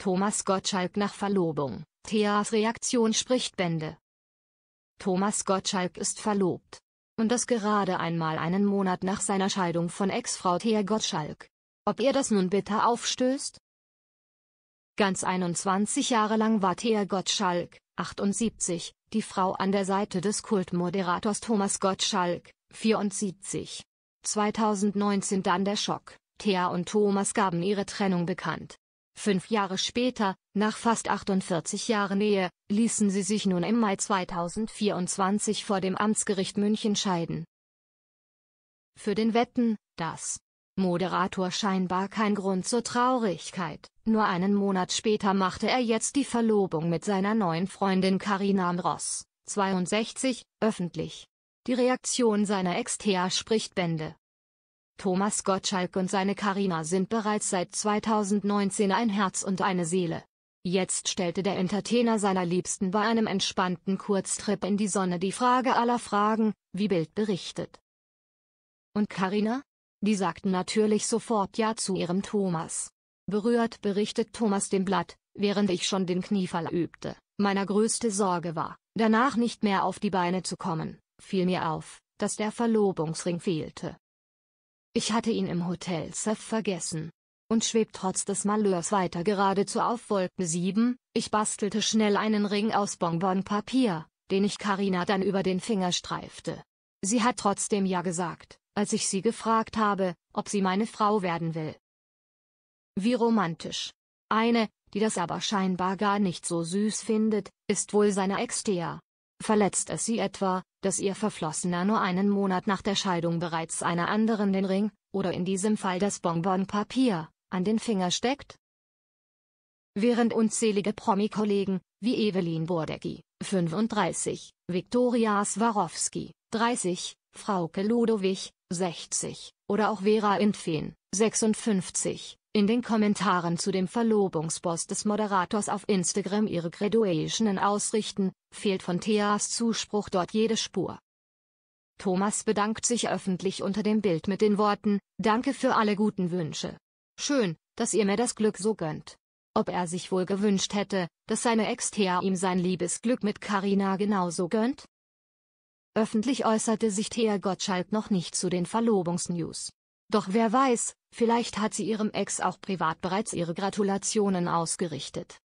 Thomas Gottschalk nach Verlobung. Theas Reaktion spricht Bände. Thomas Gottschalk ist verlobt. Und das gerade einmal einen Monat nach seiner Scheidung von Ex-Frau Thea Gottschalk. Ob er das nun bitter aufstößt? Ganz 21 Jahre lang war Thea Gottschalk, 78, die Frau an der Seite des Kultmoderators Thomas Gottschalk, 74. 2019 dann der Schock. Thea und Thomas gaben ihre Trennung bekannt. Fünf Jahre später, nach fast 48 Jahren Ehe, ließen sie sich nun im Mai 2024 vor dem Amtsgericht München scheiden. Für den Wetten, das Moderator scheinbar kein Grund zur Traurigkeit. Nur einen Monat später machte er jetzt die Verlobung mit seiner neuen Freundin Karina Amros, 62, öffentlich. Die Reaktion seiner Ex-Thea spricht Bände. Thomas Gottschalk und seine Karina sind bereits seit 2019 ein Herz und eine Seele. Jetzt stellte der Entertainer seiner Liebsten bei einem entspannten Kurztrip in die Sonne die Frage aller Fragen, wie Bild berichtet. Und Karina? Die sagten natürlich sofort Ja zu ihrem Thomas. Berührt berichtet Thomas dem Blatt, während ich schon den Kniefall übte. meine größte Sorge war, danach nicht mehr auf die Beine zu kommen, fiel mir auf, dass der Verlobungsring fehlte. Ich hatte ihn im Hotel Seth vergessen. Und schwebt trotz des Malheurs weiter geradezu auf Wolken 7, ich bastelte schnell einen Ring aus Bonbonpapier, den ich Karina dann über den Finger streifte. Sie hat trotzdem ja gesagt, als ich sie gefragt habe, ob sie meine Frau werden will. Wie romantisch. Eine, die das aber scheinbar gar nicht so süß findet, ist wohl seine Ex-Thea. Verletzt es sie etwa, dass ihr Verflossener nur einen Monat nach der Scheidung bereits einer anderen den Ring, oder in diesem Fall das Bonbonpapier, an den Finger steckt? Während unzählige Promi-Kollegen, wie Evelyn Burdecki, 35, Viktoria Swarovski, 30, Frauke Ludowig, 60, oder auch Vera Intfen, 56, in den Kommentaren zu dem Verlobungspost des Moderators auf Instagram ihre Graduationen ausrichten, fehlt von Theas Zuspruch dort jede Spur. Thomas bedankt sich öffentlich unter dem Bild mit den Worten, Danke für alle guten Wünsche. Schön, dass ihr mir das Glück so gönnt. Ob er sich wohl gewünscht hätte, dass seine Ex Thea ihm sein Liebesglück mit Karina genauso gönnt? Öffentlich äußerte sich Thea Gottschalk noch nicht zu den Verlobungsnews. Doch wer weiß, Vielleicht hat sie ihrem Ex auch privat bereits ihre Gratulationen ausgerichtet.